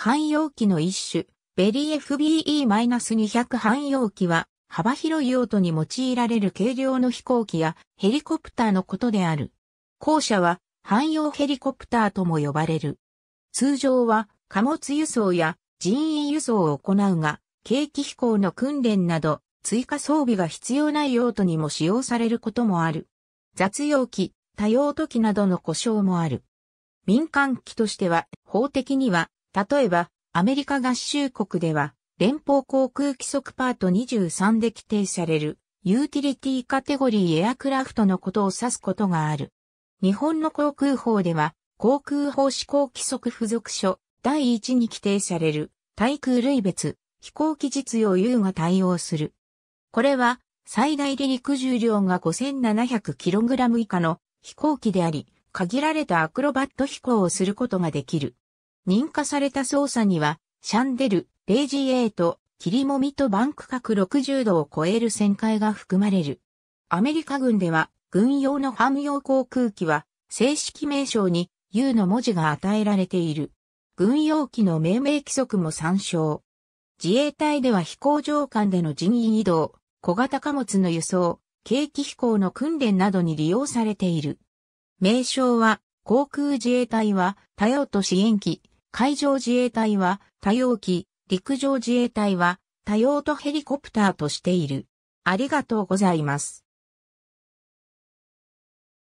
汎用機の一種、ベリー FBE-200 汎用機は、幅広い用途に用いられる軽量の飛行機やヘリコプターのことである。後者は汎用ヘリコプターとも呼ばれる。通常は貨物輸送や人員輸送を行うが、軽機飛行の訓練など追加装備が必要ない用途にも使用されることもある。雑用機、多用途機などの故障もある。民間機としては法的には例えば、アメリカ合衆国では、連邦航空規則パート23で規定される、ユーティリティカテゴリーエアクラフトのことを指すことがある。日本の航空法では、航空法施行規則付属書第1に規定される、対空類別、飛行機実用 U が対応する。これは、最大離陸重量が 5700kg 以下の飛行機であり、限られたアクロバット飛行をすることができる。認可された操作には、シャンデル、レージ8、霧もみとバンク角60度を超える旋回が含まれる。アメリカ軍では、軍用のハム用航空機は、正式名称に U の文字が与えられている。軍用機の命名規則も参照。自衛隊では飛行場間での人員移動、小型貨物の輸送、景気飛行の訓練などに利用されている。名称は、航空自衛隊は、多用途支援機、海上自衛隊は多用機、陸上自衛隊は多用途ヘリコプターとしている。ありがとうございます。